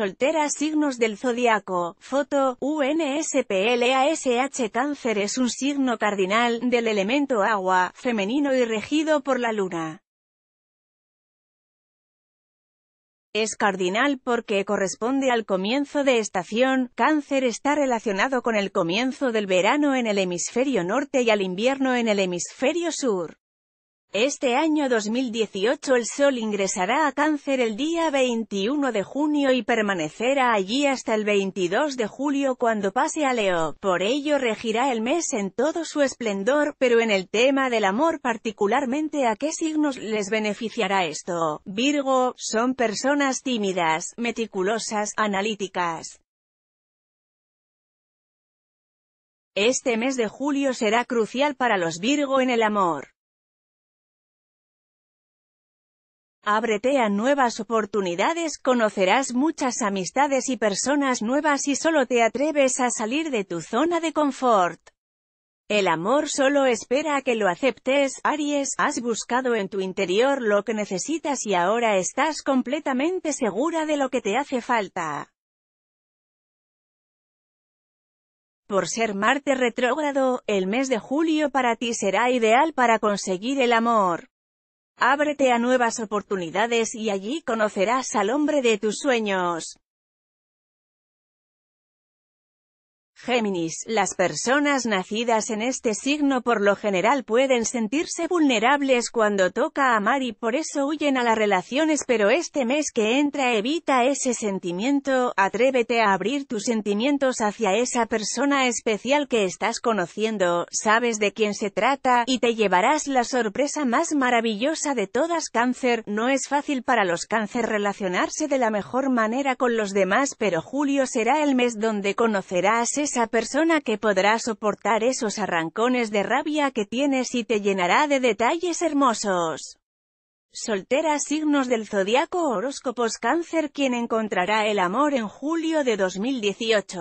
Soltera signos del zodiaco. Foto, UNSPLASH Cáncer es un signo cardinal, del elemento agua, femenino y regido por la luna. Es cardinal porque corresponde al comienzo de estación, cáncer está relacionado con el comienzo del verano en el hemisferio norte y al invierno en el hemisferio sur. Este año 2018 el Sol ingresará a Cáncer el día 21 de junio y permanecerá allí hasta el 22 de julio cuando pase a Leo. Por ello regirá el mes en todo su esplendor, pero en el tema del amor particularmente a qué signos les beneficiará esto. Virgo, son personas tímidas, meticulosas, analíticas. Este mes de julio será crucial para los Virgo en el amor. Ábrete a nuevas oportunidades, conocerás muchas amistades y personas nuevas y solo te atreves a salir de tu zona de confort. El amor solo espera a que lo aceptes, Aries, has buscado en tu interior lo que necesitas y ahora estás completamente segura de lo que te hace falta. Por ser Marte retrógrado, el mes de julio para ti será ideal para conseguir el amor. Ábrete a nuevas oportunidades y allí conocerás al hombre de tus sueños. Géminis, las personas nacidas en este signo por lo general pueden sentirse vulnerables cuando toca amar y por eso huyen a las relaciones pero este mes que entra evita ese sentimiento, atrévete a abrir tus sentimientos hacia esa persona especial que estás conociendo, sabes de quién se trata, y te llevarás la sorpresa más maravillosa de todas cáncer, no es fácil para los cáncer relacionarse de la mejor manera con los demás pero julio será el mes donde conocerás ese esa persona que podrá soportar esos arrancones de rabia que tienes y te llenará de detalles hermosos. Soltera signos del zodiaco horóscopos cáncer quien encontrará el amor en julio de 2018.